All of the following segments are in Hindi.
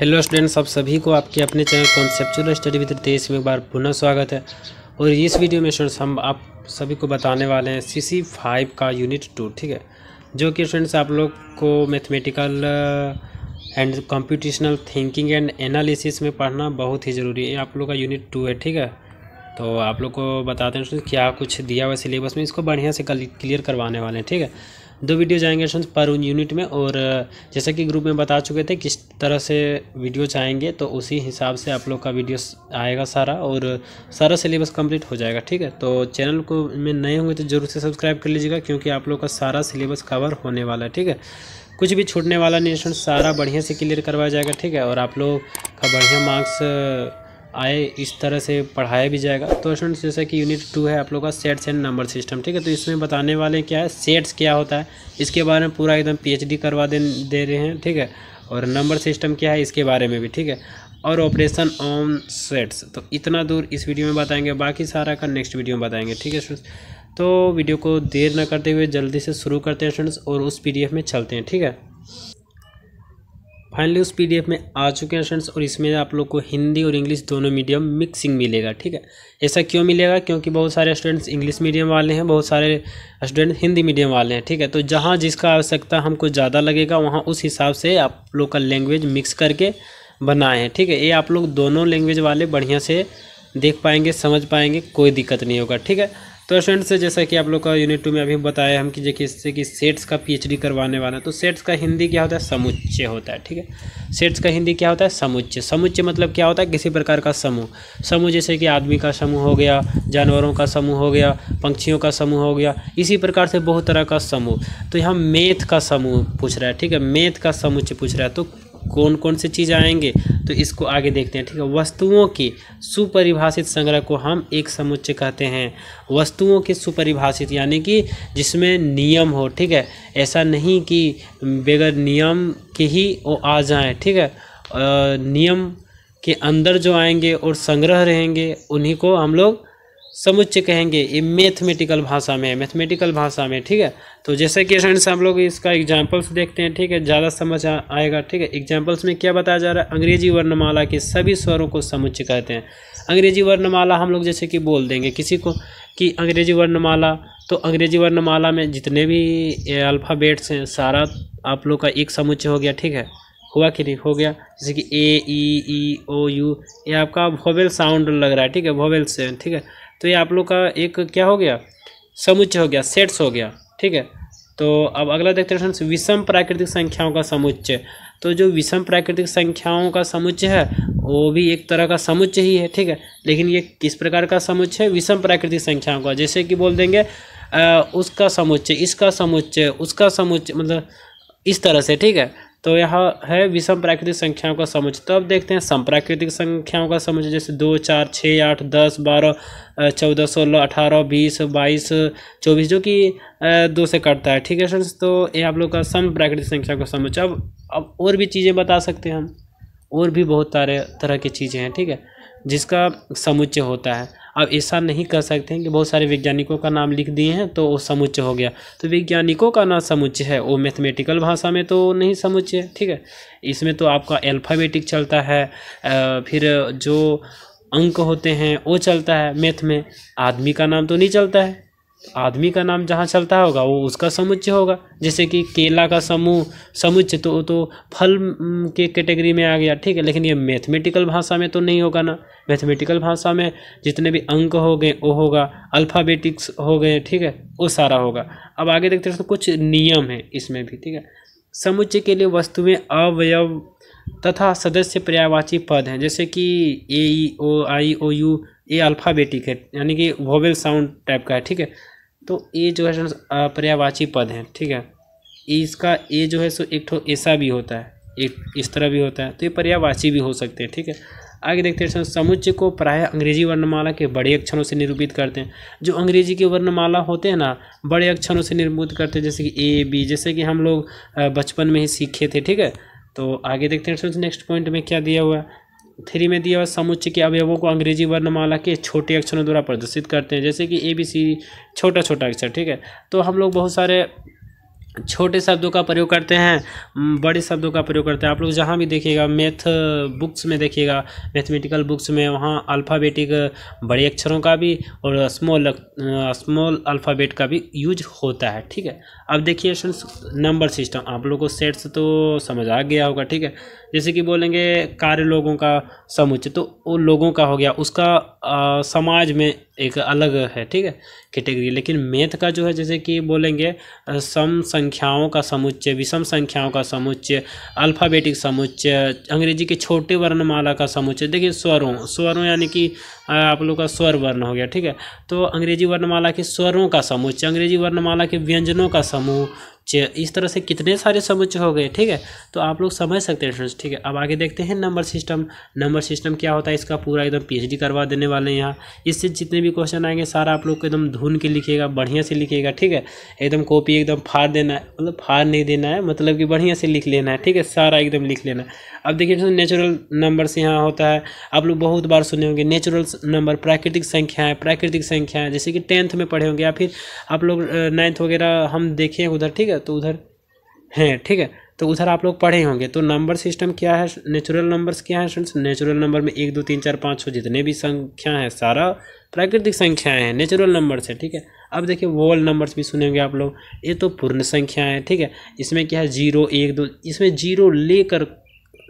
हेलो स्टूडेंट्स आप सभी को आपके अपने channel conceptual study with Ritesh में एक बार पुनः स्वागत है और इस वीडियो में स्टूडेंट्स हम आप सभी को बताने वाले हैं सी सी फाइव का यूनिट टू ठीक है जो कि स्टूडेंट्स आप लोग को mathematical and computational thinking and analysis में पढ़ना बहुत ही ज़रूरी है आप लोग का यूनिट टू है ठीक है तो आप लोग को बताते हैं क्या कुछ दिया हुआ सिलेबस में इसको बढ़िया से क्लियर करवाने वाले हैं ठीक है दो वीडियो जाएंगे स्टूडेंट्स पर यूनिट में और जैसा कि ग्रुप में बता चुके थे किस तरह से वीडियो चाहेंगे तो उसी हिसाब से आप लोग का वीडियो आएगा सारा और सारा सिलेबस कंप्लीट हो जाएगा ठीक है तो चैनल को में नए होंगे तो ज़रूर से सब्सक्राइब कर लीजिएगा क्योंकि आप लोग का सारा सिलेबस कवर होने वाला है ठीक है कुछ भी छूटने वाला नहीं स्टूडेंट सारा बढ़िया से क्लियर करवाया जाएगा ठीक है और आप लोग का बढ़िया मार्क्स आए इस तरह से पढ़ाया भी जाएगा तो स्टूडेंट्स जैसा कि यूनिट टू है आप लोग का सेट्स एंड नंबर सिस्टम ठीक है तो इसमें बताने वाले क्या है सेट्स क्या होता है इसके बारे में पूरा एकदम पी करवा दे दे रहे हैं ठीक है और नंबर सिस्टम क्या है इसके बारे में भी ठीक है और ऑपरेशन ऑन सेट्स तो इतना दूर इस वीडियो में बताएंगे बाकी सारा का नेक्स्ट वीडियो में बताएंगे ठीक है स्टूडेंट्स तो वीडियो को देर ना करते हुए जल्दी से शुरू करते हैं स्टूडेंट्स और उस पीडीएफ में चलते हैं ठीक है फाइनली उस पीडीएफ में आ चुके हैं स्टूडेंट्स और इसमें आप लोग को हिंदी और इंग्लिश दोनों मीडियम मिक्सिंग मिलेगा ठीक है ऐसा क्यों मिलेगा क्योंकि बहुत सारे स्टूडेंट्स इंग्लिश मीडियम वाले हैं बहुत सारे स्टूडेंट हिंदी मीडियम वाले हैं ठीक है तो जहाँ जिसका आवश्यकता हमको ज़्यादा लगेगा वहाँ उस हिसाब से आप लोग का लैंग्वेज मिक्स करके बनाए हैं ठीक है ये आप लोग दोनों लैंग्वेज वाले बढ़िया से देख पाएंगे समझ पाएंगे कोई दिक्कत नहीं होगा ठीक है तो स्टूडेंट्स से जैसा कि आप लोग का यूनिट टू में अभी बताया हम कि जैसे इससे कि सेट्स का पीएचडी करवाने वाला है तो सेट्स का हिंदी क्या होता है समुच्चय होता है ठीक है सेट्स का हिंदी क्या होता है समुच्चय समुच्चय मतलब क्या होता है किसी प्रकार का समूह समूह जैसे कि आदमी का समूह हो गया जानवरों का समूह हो गया पंक्षियों का समूह हो गया इसी प्रकार से बहुत तरह का समूह तो यहाँ मेथ का समूह पूछ रहा है ठीक है मेथ का समुच्चय पूछ रहा है तो कौन कौन से चीज़ आएंगे तो इसको आगे देखते हैं ठीक है वस्तुओं की सुपरिभाषित संग्रह को हम एक समुच्चय कहते हैं वस्तुओं के सुपरिभाषित यानी कि जिसमें नियम हो ठीक है ऐसा नहीं कि बगैर नियम के ही वो आ जाए ठीक है नियम के अंदर जो आएंगे और संग्रह रहेंगे उन्हीं को हम लोग समुच्चय कहेंगे ये मैथमेटिकल भाषा में है मैथमेटिकल भाषा में ठीक है तो जैसे कि फ्रेंड्स हम लोग इसका एग्जाम्पल्स देखते हैं ठीक है ज़्यादा समझ आएगा ठीक है एग्जाम्पल्स में क्या बताया जा रहा है अंग्रेजी वर्णमाला के सभी स्वरों को समुच्चय कहते हैं अंग्रेजी वर्णमाला हम लोग जैसे कि बोल देंगे किसी को कि अंग्रेजी वर्णमाला तो अंग्रेजी वर्णमाला में जितने भी अल्फ़ाबेट्स हैं सारा आप लोग का एक समुच्चय हो गया ठीक है हुआ कि नहीं हो गया जैसे कि ए ई ई ओ यू ये आपका वोवेल साउंड लग रहा है ठीक है वोवेल से ठीक है तो ये आप लोग का एक क्या हो गया समुच्चय हो गया सेट्स हो गया ठीक है तो अब अगला देखते हैं विषम प्राकृतिक संख्याओं का समुच्चय तो जो विषम प्राकृतिक संख्याओं का समुच्चय है वो भी एक तरह का समुच्चय ही है ठीक है लेकिन ये किस प्रकार का समुच्चय है विषम प्राकृतिक संख्याओं का जैसे कि बोल देंगे आ, उसका समुच्चय इसका समुच्चय उसका समुच्चय मतलब इस तरह से ठीक है तो यह है विषम प्राकृतिक संख्याओं का समुच तो अब देखते हैं संप्राकृतिक संख्याओं का समुच जैसे दो चार छः आठ दस बारह चौदह सोलह अठारह बीस बाईस चौबीस जो कि दो से कटता है ठीक है सर तो ये आप लोग का सम प्राकृतिक संख्या का समुच अब अब और भी चीज़ें बता सकते हैं हम और भी बहुत सारे तरह की चीज़ें हैं ठीक है जिसका समुच्चय होता है अब ऐसा नहीं कर सकते हैं कि बहुत सारे वैज्ञानिकों का नाम लिख दिए हैं तो वो समुच्चय हो गया तो वैज्ञानिकों का नाम समुच्चय है वो मैथमेटिकल भाषा में तो नहीं समुच्चय है ठीक है इसमें तो आपका एल्फ़ाबेटिक चलता है फिर जो अंक होते हैं वो चलता है मैथ में आदमी का नाम तो नहीं चलता है आदमी का नाम जहाँ चलता होगा वो उसका समुच्चय होगा जैसे कि केला का समूह समुच्चय तो तो फल के कैटेगरी में आ गया ठीक है लेकिन ये मैथमेटिकल भाषा में तो नहीं होगा ना मैथमेटिकल भाषा में जितने भी अंक हो गए वो होगा अल्फ़ाबेटिक्स हो गए ठीक है वो सारा होगा अब आगे देखते हैं तो कुछ नियम है इसमें भी ठीक है समुच्चय के लिए वस्तुएँ अवयव तथा सदस्य पर्यायवाची पद हैं जैसे कि ए ई ओ आई ओ यू ये अल्फ़ाबेटिक है यानी कि वोवेल साउंड टाइप का है ठीक है तो ये जो है पर्यावाची पद है ठीक है इसका ए जो है सो एक ऐसा भी होता है एक इस तरह भी होता है तो ये पर्यावाची भी हो सकते हैं ठीक है आगे देखते हैं समुच्चय को प्राय अंग्रेजी वर्णमाला के बड़े अक्षरों से निरूपित करते हैं जो अंग्रेजी के वर्णमाला होते हैं ना बड़े अक्षरों से निरूपित करते हैं जैसे कि ए बी जैसे कि हम लोग बचपन में ही सीखे थे ठीक है तो आगे देखते हैं नेक्स्ट पॉइंट में क्या दिया हुआ है थ्री में दिया हुआ समुच्चय के अवयवों को अंग्रेजी वर्णमाला के छोटे अक्षरों द्वारा प्रदर्शित करते हैं जैसे कि ए बी सी छोटा छोटा अक्षर ठीक है तो हम लोग बहुत सारे छोटे शब्दों का प्रयोग करते हैं बड़े शब्दों का प्रयोग करते हैं आप लोग जहाँ भी देखिएगा मैथ बुक्स में देखिएगा मैथमेटिकल बुक्स में वहाँ अल्फ़ाबेटिक बड़े अक्षरों का भी और स्मॉल स्मॉल अल्फ़ाबेट का भी यूज होता है ठीक है अब देखिए नंबर सिस्टम आप लोग को सेट्स तो समझ आ गया होगा ठीक है जैसे कि बोलेंगे कार्य लोगों का समुच्चय तो वो लोगों का हो गया उसका आ, समाज में एक अलग है ठीक है कैटेगरी लेकिन मेथ का जो है जैसे कि बोलेंगे सम संख्याओं का समुच्चय विषम संख्याओं का समुच्चय अल्फ़ाबेटिक समुच्चय अंग्रेजी के छोटे वर्णमाला का समुच्चय देखिए स्वरों स्वरों यानी कि आप लोग का स्वर वर्ण हो गया ठीक है तो अंग्रेजी वर्णमाला के स्वरों का समुच्चय अंग्रेजी वर्णमाला के व्यंजनों का समूह इस तरह से कितने सारे समुच्चय हो गए ठीक है तो आप लोग समझ सकते हैं फ्रेंड्स ठीक है अब आगे देखते हैं नंबर सिस्टम नंबर सिस्टम क्या होता है इसका पूरा एकदम पीएचडी करवा देने वाले हैं यहाँ इससे जितने भी क्वेश्चन आएंगे सारा आप लोग को एकदम धुन के लिखिएगा बढ़िया से लिखिएगा ठीक है एकदम कॉपी एकदम फाड़ देना है मतलब फाड़ नहीं देना है मतलब कि बढ़िया से लिख लेना है ठीक है सारा एकदम लिख लेना है अब देखिए फ्रेंड्स नेचुरल नंबर से यहाँ होता है आप लोग बहुत बार सुने होंगे नेचुरल नंबर प्राकृतिक संख्याएँ प्राकृतिक संख्याएँ जैसे कि टेंथ में पढ़े होंगे या फिर आप लोग नाइन्थ वगैरह हम देखें उधर ठीक है है तो उधर हैं ठीक है तो उधर आप लोग पढ़े होंगे तो नंबर सिस्टम क्या है नेचुरल नंबर्स क्या है फ्रेंड्स नेचुरल नंबर में एक दो तीन चार पाँच छः जितने भी संख्या हैं सारा प्राकृतिक संख्याएं हैं नेचुरल नंबर्स है ठीक है अब देखिए वोल नंबर्स भी सुनेंगे आप लोग ये तो पूर्ण संख्या है ठीक है इसमें क्या है जीरो एक दो इसमें जीरो लेकर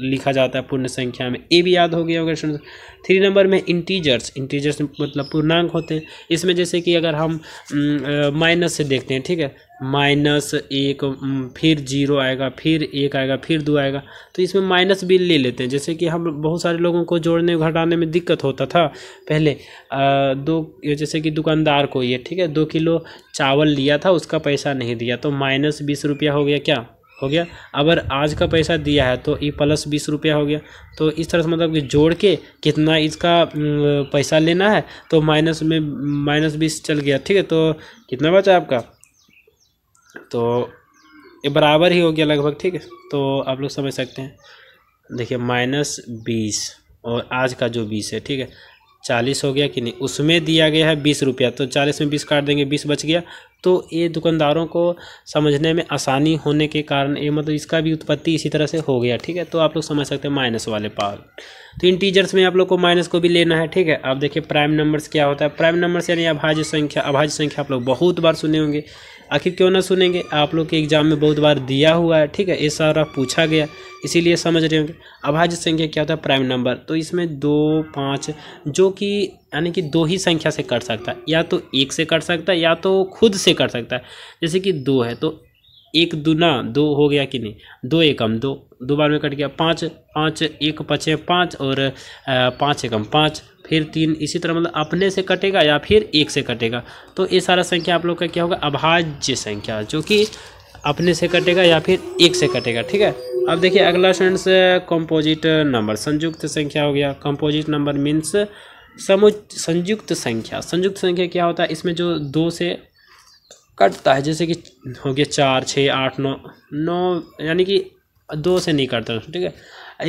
लिखा जाता है पूर्ण संख्या में ए भी याद हो गया होगा स्टूडेंट थ्री नंबर में इंटीजर्स इंटीजर्स मतलब पूर्णांक होते हैं इसमें जैसे कि अगर हम माइनस से देखते हैं ठीक है माइनस एक फिर जीरो आएगा फिर एक आएगा फिर दो आएगा तो इसमें माइनस भी ले लेते हैं जैसे कि हम बहुत सारे लोगों को जोड़ने घटाने में दिक्कत होता था पहले आ, दो जैसे कि दुकानदार को ये ठीक है दो किलो चावल लिया था उसका पैसा नहीं दिया तो माइनस बीस रुपया हो गया क्या हो गया अगर आज का पैसा दिया है तो ये प्लस बीस रुपया हो गया तो इस तरह से मतलब कि जोड़ के कितना इसका पैसा लेना है तो माइनस में माइनस बीस चल गया ठीक है तो कितना बचा आपका तो ये बराबर ही हो गया लगभग ठीक है तो आप लोग समझ सकते हैं देखिए माइनस बीस और आज का जो बीस है ठीक है चालीस हो गया कि नहीं उसमें दिया गया है बीस रुपया तो चालीस में बीस काट देंगे बीस बच गया तो ये दुकानदारों को समझने में आसानी होने के कारण ये मतलब इसका भी उत्पत्ति इसी तरह से हो गया ठीक है तो आप लोग समझ सकते हैं माइनस वाले पावर तो इन टीजर्स में आप लोग को माइनस को भी लेना है ठीक है आप देखिए प्राइम नंबर्स क्या होता है प्राइम नंबर्स यानी अभाज्य संख्या अभाज्य संख्या आप लोग बहुत बार सुने होंगे आखिर क्यों ना सुनेंगे आप लोग के एग्ज़ाम में बहुत बार दिया हुआ है ठीक है ये सारा पूछा गया इसीलिए समझ रहे होंगे अभाज्य संख्या क्या होता है प्राइम नंबर तो इसमें दो पाँच जो कि यानी कि दो ही संख्या से कर सकता है या तो एक से कर सकता है या तो खुद से कर सकता है जैसे कि दो है तो एक दूना दो हो गया कि नहीं दो एकम दो दो बार में कट गया पाँच पाँच एक पचे पाँच और पाँच एकम पाँच फिर तीन इसी तरह मतलब अपने से कटेगा या फिर एक से कटेगा तो ये सारा संख्या आप लोग का क्या होगा अभाज्य संख्या जो कि अपने से कटेगा या फिर एक से कटेगा ठीक है अब देखिए अगला सेंटेंस कंपोजिट नंबर संयुक्त संख्या हो गया कंपोजिट नंबर मीन्स समुच संयुक्त संख्या संयुक्त संख्या क्या होता है इसमें जो दो से कटता है जैसे कि हो गया चार छः आठ नौ नौ यानी कि दो से नहीं कटता ठीक है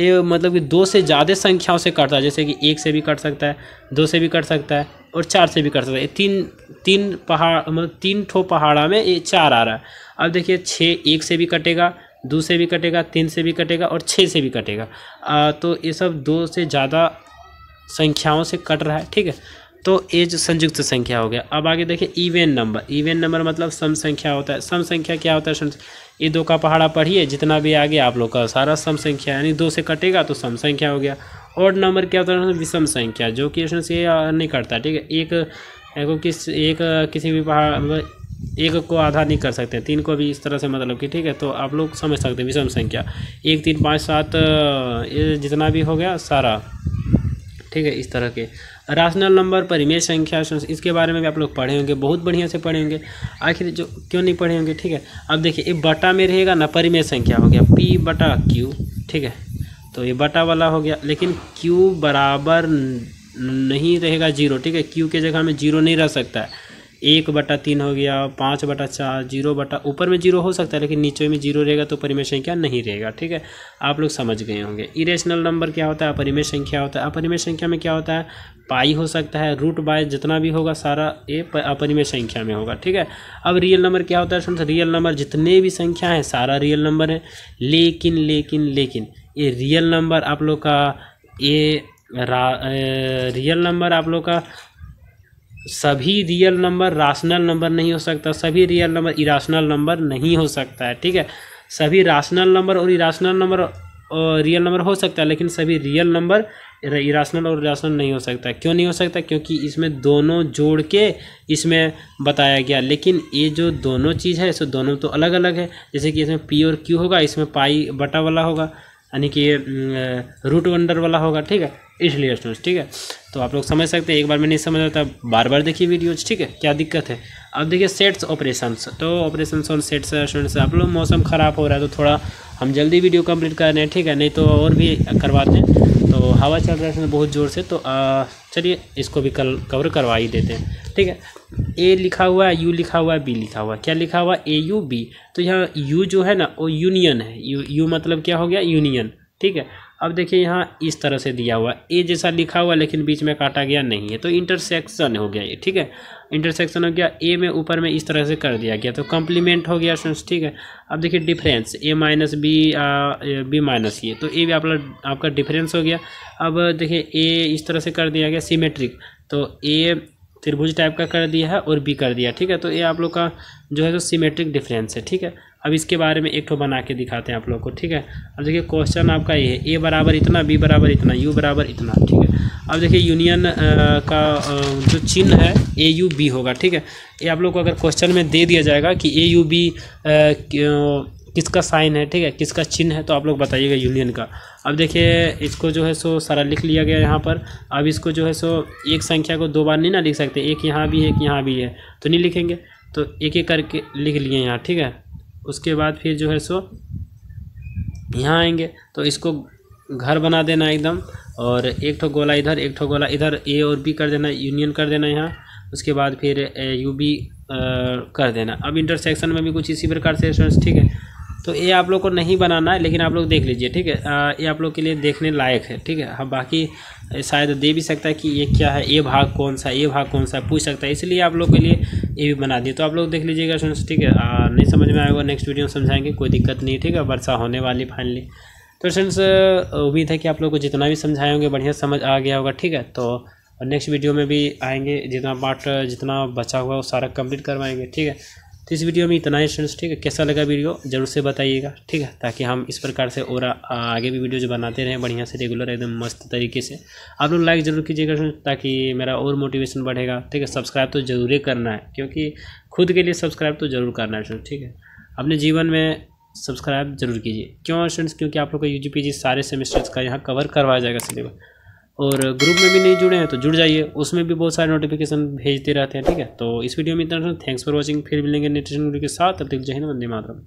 ये मतलब कि दो से ज़्यादा संख्याओं से कटता है जैसे कि एक से भी कट सकता है दो से भी कट सकता है और चार से भी कट सकता है तीन तीन पहाड़ मतलब तीन ठो पहाड़ा में ये चार आ रहा है अब देखिए छः एक से भी कटेगा दो से भी कटेगा तीन से भी कटेगा और छः से भी कटेगा आ, तो ये सब दो से ज़्यादा संख्याओं से कट रहा है ठीक है तो ये जो संयुक्त संख्या हो गया अब आगे देखें इवेन नंबर इवेन नंबर मतलब सम संख्या होता है सम संख्या क्या होता है ये दो का पहाड़ा पढ़िए जितना भी आगे आप लोग का सारा सम संख्या यानी दो से कटेगा तो सम संख्या हो गया और नंबर क्या होता है विषम संख्या जो कि ये नहीं करता ठीक है एक एक किस एक किसी भी पहाड़ मतलब एक को आधा नहीं कर सकते तीन को भी इस तरह से मतलब कि ठीक है तो आप लोग समझ सकते हैं विषम संख्या एक तीन पाँच सात जितना भी हो गया सारा ठीक है इस तरह के राशनल नंबर परिमेय संख्या इसके बारे में भी आप लोग पढ़े होंगे बहुत बढ़िया से पढ़े होंगे आखिर जो क्यों नहीं पढ़े होंगे ठीक है अब देखिए ये बटा में रहेगा ना परिमेय संख्या हो गया पी बटा क्यू ठीक है तो ये बटा वाला हो गया लेकिन क्यू बराबर नहीं रहेगा जीरो ठीक है क्यू के जगह में जीरो नहीं रह सकता है एक बटा तीन हो गया पाँच बटा चार जीरो बटा ऊपर में जीरो हो सकता है लेकिन नीचे में जीरो रहेगा तो परिमेय संख्या नहीं रहेगा ठीक है आप लोग समझ गए होंगे इरेशनल नंबर क्या होता है अपरिमेय संख्या होता है अपरिमेय संख्या में क्या होता है पाई हो सकता है रूट बाय जितना भी होगा सारा ये अपरिमेय संख्या में होगा ठीक है अब रियल नंबर क्या होता है फ्रेंड्स रियल नंबर जितने भी संख्या हैं सारा रियल नंबर है लेकिन लेकिन लेकिन ये रियल नंबर आप लोग का ये रियल नंबर आप लोग का सभी रियल नंबर राशनल नंबर नहीं हो सकता सभी रियल नंबर इराशनल नंबर नहीं हो सकता है ठीक है सभी राशनल नंबर और इराशनल नंबर रियल नंबर हो सकता है लेकिन सभी रियल नंबर इराशनल और इराशनल नहीं हो सकता क्यों नहीं हो सकता क्योंकि इसमें दोनों जोड़ के इसमें बताया गया लेकिन ये जो दोनों चीज़ है सो दोनों तो अलग अलग है जैसे कि इसमें पी और क्यू होगा इसमें पाई बटा वाला होगा यानी कि रूट वंडर वाला होगा ठीक है इसलिए स्टूडेंट्स ठीक है तो आप लोग समझ सकते हैं एक बार में नहीं समझ आता बार बार देखिए वीडियोज ठीक है क्या दिक्कत है अब देखिए सेट्स ऑपरेशंस तो ऑपरेशन ऑन सेट्स स्टूडेंट्स आप लोग मौसम ख़राब हो रहा है तो थोड़ा हम जल्दी वीडियो कंप्लीट कर रहे हैं ठीक है नहीं तो और भी करवाते हैं तो हवा चल रहा है बहुत ज़ोर से तो चलिए इसको भी कल कवर करवा ही देते हैं ठीक है ए लिखा हुआ है यू लिखा हुआ है बी लिखा हुआ है क्या लिखा हुआ ए यू बी तो यहाँ यू जो है ना वो यूनियन है यू यू मतलब क्या हो गया यूनियन ठीक है अब देखिए यहाँ इस तरह से दिया हुआ ए जैसा लिखा हुआ लेकिन बीच में काटा गया नहीं है तो इंटरसेक्शन हो गया ये ठीक है इंटरसेक्शन हो गया ए में ऊपर में इस तरह से कर दिया गया तो कम्प्लीमेंट हो गया सेंस ठीक है अब देखिए difference A minus B B minus ये तो ए भी आपका आपका डिफरेंस हो गया अब देखिए ए इस तरह से कर दिया गया सीमेट्रिक तो ए त्रिभुज टाइप का कर दिया है और बी कर दिया ठीक है तो ये आप लोग का जो है तो सीमेट्रिक डिफरेंस है ठीक है अब इसके बारे में एक ठो बना के दिखाते हैं आप लोग को ठीक है अब देखिए क्वेश्चन आपका ये है ए बराबर इतना बी बराबर इतना यू बराबर इतना ठीक है अब देखिए यूनियन का जो चिन्ह है ए यू बी होगा ठीक है ये आप लोग को अगर क्वेश्चन में दे दिया जाएगा कि ए यू बी किसका साइन है ठीक है किसका चिन्ह है तो आप लोग बताइएगा यूनियन का अब देखिए इसको जो है सो सारा लिख लिया गया यहाँ पर अब इसको जो है सो एक संख्या को दो बार नहीं ना लिख सकते एक यहाँ भी है एक यहाँ भी है तो नहीं लिखेंगे तो एक एक करके लिख लिए यहाँ ठीक है उसके बाद फिर जो है सो यहाँ आएंगे तो इसको घर बना देना एकदम और एक ठो गोला इधर एक ठो गोला इधर ए और बी कर देना यूनियन कर देना यहाँ उसके बाद फिर यू बी कर देना अब इंटरसेक्शन में भी कुछ इसी प्रकार से ठीक है तो ये आप लोग को नहीं बनाना है लेकिन आप लोग देख लीजिए ठीक है ये आप लोग के लिए देखने लायक है ठीक है हाँ बाकी शायद दे भी सकता है कि ये क्या है ये भाग कौन सा ये भाग कौन सा पूछ सकता है इसलिए आप लोग के लिए ये भी बना दिए तो आप लोग देख लीजिएगा सुन ठीक है आ, नहीं समझ में आएगा नेक्स्ट वीडियो में समझाएंगे कोई दिक्कत नहीं ठीक है वर्षा होने वाली फाइनली तो स्टूडेंट्स उम्मीद है कि आप लोग को जितना भी समझाएंगे बढ़िया समझ आ गया होगा ठीक है तो नेक्स्ट वीडियो में भी आएंगे जितना पार्ट जितना बचा हुआ वो सारा कंप्लीट करवाएंगे ठीक है तो इस वीडियो में इतना ही स्टूडेंट्स ठीक है कैसा लगा वीडियो जरूर से बताइएगा ठीक है ताकि हम इस प्रकार से और आगे भी वीडियो जो बनाते रहें बढ़िया से रेगुलर एकदम मस्त तरीके से आप लोग लाइक जरूर कीजिएगा ताकि मेरा और मोटिवेशन बढ़ेगा ठीक है सब्सक्राइब तो जरूर करना है क्योंकि खुद के लिए सब्सक्राइब तो जरूर करना है ठीक है अपने जीवन में सब्सक्राइब जरूर कीजिए क्यों स्टूडेंट्स क्योंकि आप लोग का यू जी सारे सेमेस्टर्स का यहाँ कवर करवाया जाएगा सिलेबस और ग्रुप में भी नहीं जुड़े हैं तो जुड़ जाइए उसमें भी बहुत सारे नोटिफिकेशन भेजते रहते हैं ठीक है तो इस वीडियो में इतना थैंक्स फॉर वॉचिंग फिर मिलेंगे नेटेशन के साथ अब तक जय हिंद वंदे मातरम